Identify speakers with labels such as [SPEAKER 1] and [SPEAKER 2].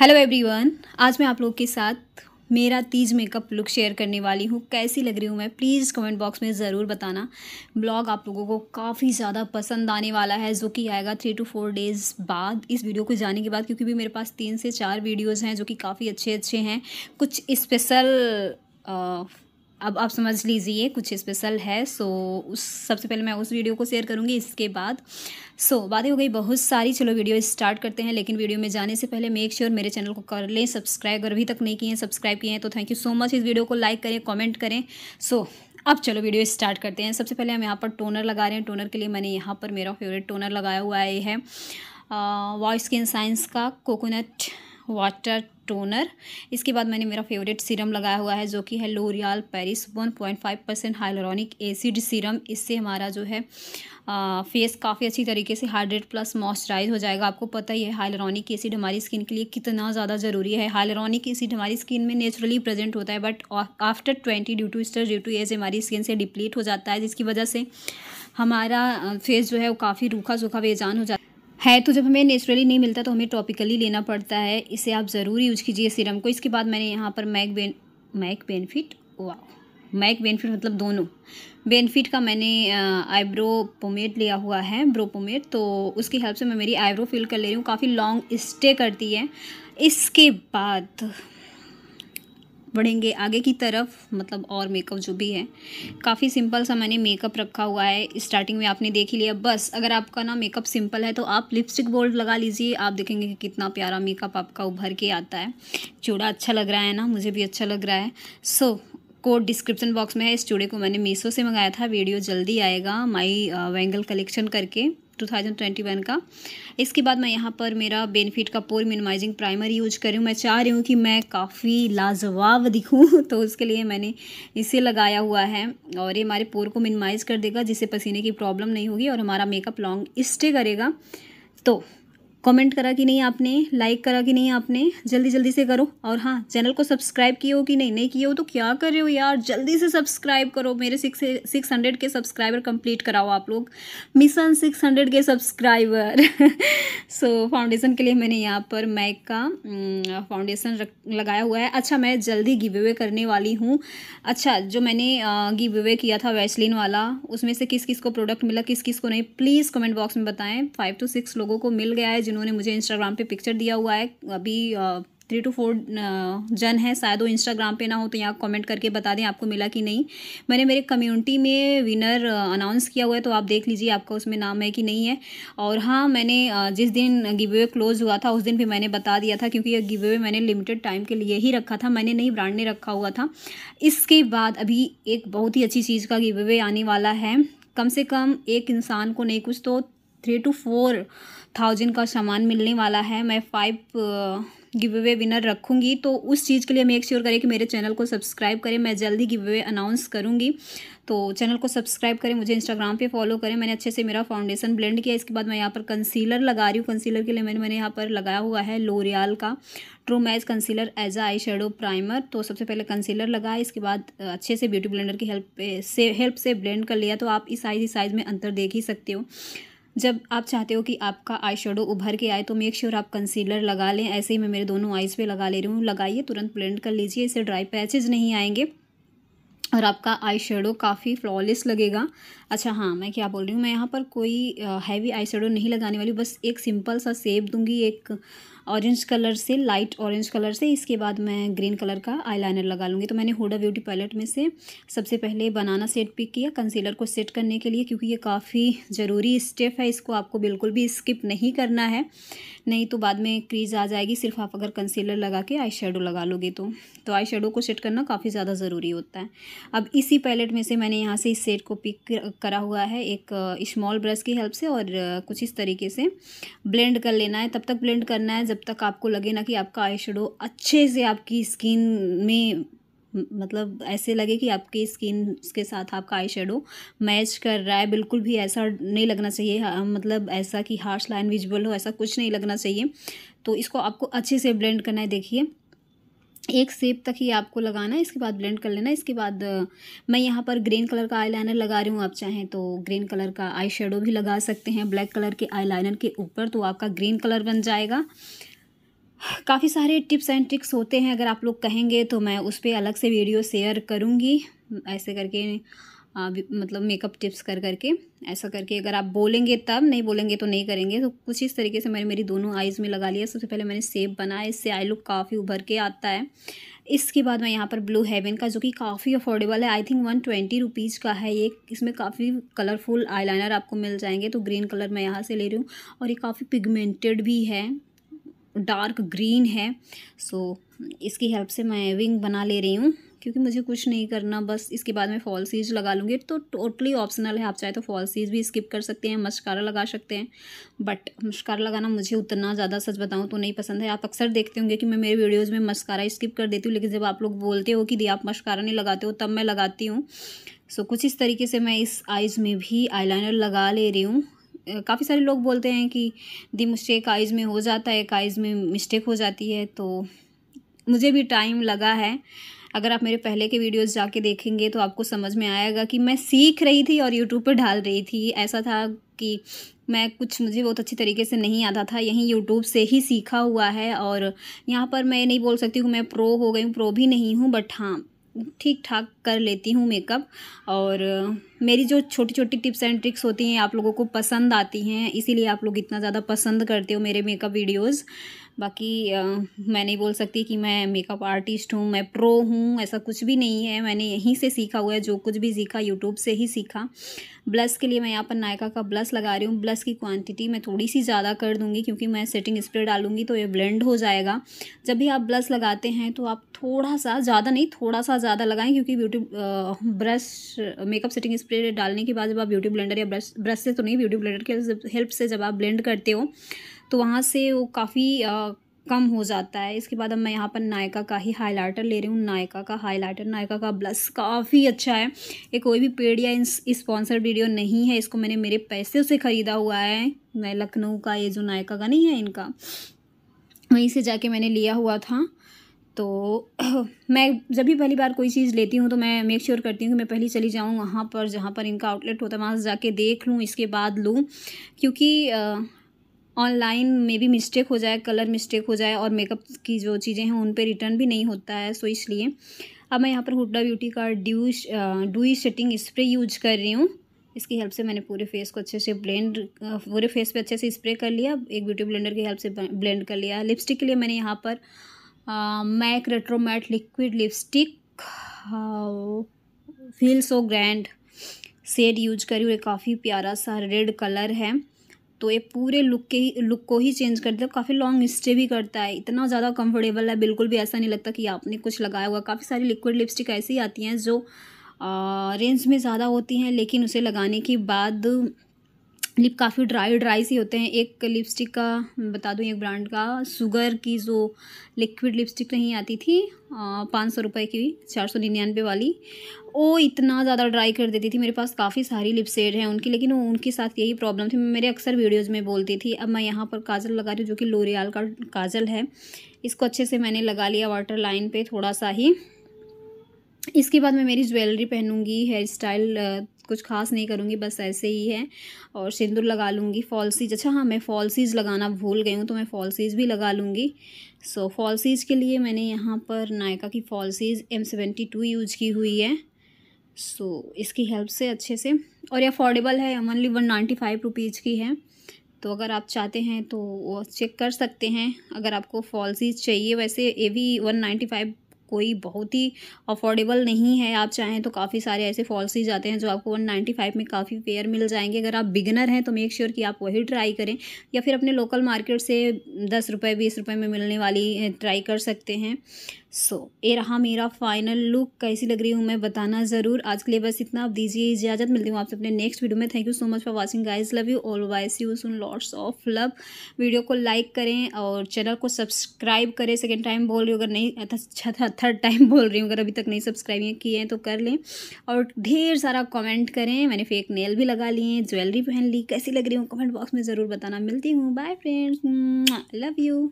[SPEAKER 1] hello everyone आज मैं आप लोग के साथ मेरा तीज मेकअप लुक शेयर करने वाली हूँ कैसी लग रही हूँ मैं प्लीज़ कमेंट बॉक्स में ज़रूर बताना ब्लॉग आप लोगों को काफ़ी ज़्यादा पसंद आने वाला है जो कि आएगा थ्री टू फोर डेज़ बाद इस वीडियो को जाने के बाद क्योंकि भी मेरे पास तीन से चार वीडियोज़ हैं जो कि काफ़ी अच्छे अच्छे हैं कुछ स्पेशल अब आप समझ लीजिए कुछ स्पेशल है सो उस सबसे पहले मैं उस वीडियो को शेयर करूँगी इसके बाद सो so, बातें हो गई बहुत सारी चलो वीडियो स्टार्ट करते हैं लेकिन वीडियो में जाने से पहले मेक श्योर sure मेरे चैनल को कर लें सब्सक्राइब अगर अभी तक नहीं किए हैं सब्सक्राइब किए हैं तो थैंक यू सो मच इस वीडियो को लाइक करें कॉमेंट करें सो so, अब चलो वीडियो स्टार्ट करते हैं सबसे पहले हम यहाँ पर टोनर लगा रहे हैं टोनर के लिए मैंने यहाँ पर मेरा फेवरेट टोनर लगाया हुआ है वॉइस स्किन साइंस का कोकोनट वाटर टोनर इसके बाद मैंने मेरा फेवरेट सीरम लगाया हुआ है जो कि है L'Oreal Paris one point five percent hyaluronic acid serum इससे हमारा जो है आ, फेस काफ़ी अच्छी तरीके से हाइड्रेट प्लस मॉइस्चराइज हो जाएगा आपको पता ही है हाइलोरॉनिक एसिड हमारी स्किन के लिए कितना ज़्यादा ज़रूरी है हाइलोरॉनिक एसिड हमारी स्किन में नेचुरली प्रेजेंट होता है but after twenty due to stress due to age हमारी स्किन से डिप्लीट हो जाता है जिसकी वजह से हमारा फेस जो है वो काफ़ी रूखा सूखा बेजान हो जाता है है तो जब हमें नेचुरली नहीं मिलता तो हमें टॉपिकली लेना पड़ता है इसे आप ज़रूर यूज कीजिए सीरम को इसके बाद मैंने यहाँ पर मैक बेन मैक बेनिफिट वाह मैक बेनिफिट मतलब दोनों बेनिफिट का मैंने आईब्रो पोमेट लिया हुआ है ब्रो पोमेट तो उसकी हेल्प से मैं मेरी आईब्रो फिल कर ले रही हूँ काफ़ी लॉन्ग स्टे करती है इसके बाद बढ़ेंगे आगे की तरफ मतलब और मेकअप जो भी है काफ़ी सिंपल सा मैंने मेकअप रखा हुआ है स्टार्टिंग में आपने देख ही लिया बस अगर आपका ना मेकअप सिंपल है तो आप लिपस्टिक बोल्ड लगा लीजिए आप देखेंगे कि कितना प्यारा मेकअप आपका उभर के आता है चूड़ा अच्छा लग रहा है ना मुझे भी अच्छा लग रहा है so so, code description box में है इस चूड़े को मैंने मीशो से मंगाया था वीडियो जल्दी आएगा माई वेंगल कलेक्शन करके 2021 का इसके बाद मैं यहाँ पर मेरा बेनिफिट का पोर मिनिमाइजिंग प्राइमर यूज कर रही हूँ मैं चाह रही हूँ कि मैं काफ़ी लाजवाब दिखूँ तो उसके लिए मैंने इसे लगाया हुआ है और ये हमारे पोर को मिनिमाइज़ कर देगा जिससे पसीने की प्रॉब्लम नहीं होगी और हमारा मेकअप लॉन्ग स्टे करेगा तो कमेंट करा कि नहीं आपने लाइक करा कि नहीं आपने जल्दी जल्दी से करो और हाँ चैनल को सब्सक्राइब किए हो कि नहीं नहीं किए हो तो क्या कर रहे हो यार जल्दी से सब्सक्राइब करो मेरे सिक्स सिक्स हंड्रेड के सब्सक्राइबर कंप्लीट कराओ आप लोग मिशन सिक्स हंड्रेड के सब्सक्राइबर सो फाउंडेशन के लिए मैंने यहाँ पर मैक का फाउंडेशन लगाया हुआ है अच्छा मैं जल्दी गिव अवे करने वाली हूँ अच्छा जो मैंने गिव अवे किया था वैसलिन वाला उसमें से किस किस को प्रोडक्ट मिला किस किस को नहीं प्लीज़ कमेंट बॉक्स में बताएं फाइव टू सिक्स लोगों को मिल गया है जिन्होंने मुझे इंस्टाग्राम पे पिक्चर दिया हुआ है अभी थ्री टू फोर जन है शायद वो इंस्टाग्राम पे ना हो तो यहाँ कमेंट करके बता दें आपको मिला कि नहीं मैंने मेरे कम्युनिटी में विनर अनाउंस किया हुआ है तो आप देख लीजिए आपका उसमें नाम है कि नहीं है और हाँ मैंने जिस दिन गिव अवे क्लोज हुआ था उस दिन भी मैंने बता दिया था क्योंकि यह गिव अवे मैंने लिमिटेड टाइम के लिए ही रखा था मैंने नहीं ब्रांड ने रखा हुआ था इसके बाद अभी एक बहुत ही अच्छी चीज़ का गिव अवे आने वाला है कम से कम एक इंसान को नहीं कुछ तो थ्री टू फोर थाउजेंड का सामान मिलने वाला है मैं फाइव गिव अवे विनर रखूँगी तो उस चीज़ के लिए मेक श्योर करें कि मेरे चैनल को सब्सक्राइब करें मैं जल्दी गिव अवे अनाउंस करूँगी तो चैनल को सब्सक्राइब करें मुझे इंस्टाग्राम पे फॉलो करें मैंने अच्छे से मेरा फाउंडेशन ब्लेंड किया इसके बाद मैं यहाँ पर कंसीलर लगा रही हूँ कंसीलर के लिए मैंने मैंने यहाँ पर लगाया हुआ है लोरियाल का true match concealer as a eye shadow primer तो सबसे पहले कंसीलर लगाया इसके बाद अच्छे से ब्यूटी ब्लेंडर की हेल्प से हेल्प से ब्लेंड कर लिया तो आप इस साइज़ इस साइज़ में अंतर देख ही सकते हो जब आप चाहते हो कि आपका आई शेडो उभर के आए तो मेक श्योर आप कंसीलर लगा लें ऐसे ही मैं मेरे दोनों आइज़ पे लगा ले रही हूँ लगाइए तुरंत ब्लेंड कर लीजिए इससे ड्राई पैचेज नहीं आएंगे और आपका आई शेडो काफ़ी फ्लॉलेस लगेगा अच्छा हाँ मैं क्या बोल रही हूँ मैं यहाँ पर कोई हैवी आई शेडो नहीं लगाने वाली बस एक सिंपल सा सेप दूँगी एक ऑरेंज कलर से लाइट ऑरेंज कलर से इसके बाद मैं ग्रीन कलर का आईलाइनर लगा लूँगी तो मैंने होडा ब्यूटी पैलेट में से सबसे पहले बनाना सेट पिक किया कंसीलर को सेट करने के लिए क्योंकि ये काफ़ी ज़रूरी स्टेप है इसको आपको बिल्कुल भी स्किप नहीं करना है नहीं तो बाद में क्रीज आ जाएगी सिर्फ आप अगर कंसीलर लगा के आई लगा लोगे तो तो आई को सेट करना काफ़ी ज़्यादा ज़रूरी होता है अब इसी पैलेट में से मैंने यहाँ से इस सेट को पिक करा हुआ है एक स्मॉल ब्रश की हेल्प से और कुछ इस तरीके से ब्लेंड कर लेना है तब तक ब्लेंड करना है जब जब तक आपको लगे ना कि आपका आई अच्छे से आपकी स्किन में मतलब ऐसे लगे कि आपकी स्किन के साथ आपका आई शेडो मैच कर रहा है बिल्कुल भी ऐसा नहीं लगना चाहिए हाँ, मतलब ऐसा कि हार्श लाइन विजुअल हो ऐसा कुछ नहीं लगना चाहिए तो इसको आपको अच्छे से ब्लेंड करना है देखिए एक सेप तक ही आपको लगाना है इसके बाद ब्लेंड कर लेना इसके बाद मैं यहाँ पर ग्रीन कलर का आईलाइनर लगा रही हूँ आप चाहें तो ग्रीन कलर का आई शेडो भी लगा सकते हैं ब्लैक कलर के आईलाइनर के ऊपर तो आपका ग्रीन कलर बन जाएगा काफ़ी सारे टिप्स एंड ट्रिक्स होते हैं अगर आप लोग कहेंगे तो मैं उस पर अलग से वीडियो शेयर करूँगी ऐसे करके आ, मतलब मेकअप टिप्स कर करके ऐसा करके अगर आप बोलेंगे तब नहीं बोलेंगे तो नहीं करेंगे तो कुछ इस तरीके से मैंने मेरी दोनों आइज़ में लगा लिया सबसे पहले मैंने सेब बनाया इससे आई लुक काफ़ी उभर के आता है इसके बाद मैं यहाँ पर ब्लू हेवन का जो कि काफ़ी अफोर्डेबल है I think one twenty rupees का है ये इसमें काफ़ी कलरफुल आई आपको मिल जाएंगे तो ग्रीन कलर मैं यहाँ से ले रही हूँ और ये काफ़ी पिगमेंटेड भी है डार्क ग्रीन है सो so, इसकी हेल्प से मैं विंग बना ले रही हूँ क्योंकि मुझे कुछ नहीं करना बस इसके बाद मैं फॉल सीज लगा लूँगी तो टोटली ऑप्शनल है आप चाहे तो फॉल सीज भी स्किप कर सकते हैं मशकारा लगा सकते हैं बट मस्कारा लगाना मुझे उतना ज़्यादा सच बताऊँ तो नहीं पसंद है आप अक्सर देखते होंगे कि मैं मेरे वीडियोज़ में मस्कारा स्किप कर देती हूँ लेकिन जब आप लोग बोलते हो कि दी आप मस्कारा नहीं लगाते हो तब मैं लगाती हूँ सो so, कुछ इस तरीके से मैं इस आइज़ में भी आई लगा ले रही हूँ काफ़ी सारे लोग बोलते हैं कि दी मिस्टेक आइज़ में हो जाता है आइज़ में मिस्टेक हो जाती है तो मुझे भी टाइम लगा है अगर आप मेरे पहले के वीडियोस जाके देखेंगे तो आपको समझ में आएगा कि मैं सीख रही थी और यूट्यूब पर डाल रही थी ऐसा था कि मैं कुछ मुझे बहुत अच्छी तरीके से नहीं आता था यहीं यूट्यूब से ही सीखा हुआ है और यहाँ पर मैं नहीं बोल सकती हूँ मैं प्रो हो गई हूँ प्रो भी नहीं हूँ बट हाँ ठीक ठाक कर लेती हूँ मेकअप और मेरी जो छोटी छोटी टिप्स एंड ट्रिक्स होती हैं आप लोगों को पसंद आती हैं इसीलिए आप लोग इतना ज़्यादा पसंद करते हो मेरे मेकअप वीडियोज़ बाकी आ, मैं नहीं बोल सकती कि मैं मेकअप आर्टिस्ट हूँ मैं प्रो हूँ ऐसा कुछ भी नहीं है मैंने यहीं से सीखा हुआ है जो कुछ भी सीखा यूट्यूब से ही सीखा ब्लस के लिए मैं यहाँ पर नायका का ब्लस लगा रही हूँ ब्लस की क्वांटिटी मैं थोड़ी सी ज़्यादा कर दूँगी क्योंकि मैं सेटिंग स्प्रे डालूंगी तो ये ब्लेंड हो जाएगा जब भी आप ब्लस लगाते हैं तो आप थोड़ा सा ज़्यादा नहीं थोड़ा सा ज़्यादा लगाएँ क्योंकि beauty brush makeup setting spray डालने के बाद जब आप ब्यूटी ब्लेंडर या ब्रश ब्रश से तो नहीं ब्यूटी ब्लेंडर के हेल्प से जब आप ब्लेंड करते हो तो वहाँ से वो काफ़ी कम हो जाता है इसके बाद अब मैं यहाँ पर नायका का ही हाईलाइटर ले रही हूँ नायका का हाइलाइटर नायका का ब्लश काफ़ी अच्छा है ये कोई भी पेड या स्पॉन्सर वीडियो नहीं है इसको मैंने मेरे पैसे से ख़रीदा हुआ है मैं लखनऊ का ये जो नायका का नहीं है इनका वहीं से जाके मैंने लिया हुआ था तो मैं जब भी पहली बार कोई चीज़ लेती हूँ तो मैं मेक श्योर करती हूँ कि मैं पहले चली जाऊँ वहाँ पर जहाँ पर इनका आउटलेट होता है वहाँ से जाके देख लूँ इसके बाद लूँ क्योंकि ऑनलाइन में भी मिस्टेक हो जाए कलर मिस्टेक हो जाए और मेकअप की जो चीज़ें हैं उन पर रिटर्न भी नहीं होता है सो इसलिए अब मैं यहाँ पर हुडा ब्यूटी का dew dewy setting spray use कर रही हूँ इसकी हेल्प से मैंने पूरे फेस को अच्छे से ब्लेंड पूरे फेस पे अच्छे से स्प्रे कर लिया एक ब्यूटी ब्लेंडर की हेल्प से ब्लेंड कर लिया लिपस्टिक के लिए मैंने यहाँ पर Mac retro matte liquid lipstick feel so grand सेड यूज करी हुई काफ़ी प्यारा सा रेड कलर है तो ये पूरे लुक के ही लुक को ही चेंज कर देता है काफ़ी लॉन्ग स्टे भी करता है इतना ज़्यादा कंफर्टेबल है बिल्कुल भी ऐसा नहीं लगता कि आपने कुछ लगाया हुआ काफ़ी सारी लिक्विड लिपस्टिक ऐसी आती हैं जो रेंज में ज़्यादा होती हैं लेकिन उसे लगाने के बाद लिप काफ़ी ड्राई ड्राई से होते हैं एक लिपस्टिक का बता दूँ एक ब्रांड का सुगर की जो लिक्विड लिपस्टिक नहीं आती थी पाँच सौ रुपये की चार सौ निन्यानवे वाली वो इतना ज़्यादा ड्राई कर देती थी मेरे पास काफ़ी सारी लिपसेड हैं उनकी लेकिन उनके साथ यही प्रॉब्लम थी मैं मेरे अक्सर वीडियोज़ में बोलती थी अब मैं यहाँ पर काजल लगा रही हूँ जो कि लोरियाल का काजल है इसको अच्छे से मैंने लगा लिया वाटर लाइन पर थोड़ा सा ही इसके बाद मैं मेरी ज्वेलरी पहनूँगी हेयर स्टाइल कुछ खास नहीं करूँगी बस ऐसे ही है और सिंदूर लगा लूँगी फॉल्सीज अच्छा हाँ मैं फॉल्सीज लगाना भूल गई हूँ तो मैं फॉल्सीज भी लगा लूँगी सो फॉल्सीज के लिए मैंने यहाँ पर नायका की falsies M seventy two use की हुई है सो so, इसकी हेल्प से अच्छे से और ये अफोर्डेबल है only one ninety five rupees की है तो अगर आप चाहते हैं तो वो चेक कर सकते हैं अगर आपको फॉल्सीज चाहिए वैसे ये भी वन नाइन्टी फाइव कोई बहुत ही अफोर्डेबल नहीं है आप चाहें तो काफ़ी सारे ऐसे फॉल्सीज आते हैं जो आपको वन नाइन्टी फाइव में काफ़ी पेयर मिल जाएंगे अगर आप बिगनर हैं तो मेक श्योर कि आप वही ट्राई करें या फिर अपने लोकल मार्केट से दस रुपये बीस रुपये में मिलने वाली ट्राई कर सकते हैं सो so, ये रहा मेरा फाइनल लुक कैसी लग रही हूँ मैं बताना ज़रूर आज के लिए बस इतना आप दीजिए इजाज़त मिलती हूँ आपसे अपने नेक्स्ट वीडियो में thank you so much for watching guys love you all वाइस you soon lots of love video को लाइक करें और चैनल को सब्सक्राइब करें सेकेंड टाइम बोल रही हूँ अगर नहीं अच्छा था थर्ड टाइम बोल रही हूँ अगर अभी तक नहीं सब्सक्राइब किए हैं तो कर लें और ढेर सारा कॉमेंट करें मैंने फेक नेल भी लगा लिए हैं ज्वेलरी पहन ली कैसी लग रही हूँ कमेंट बॉक्स में ज़रूर बताना मिलती हूँ बाय फ्रेंड्स लव यू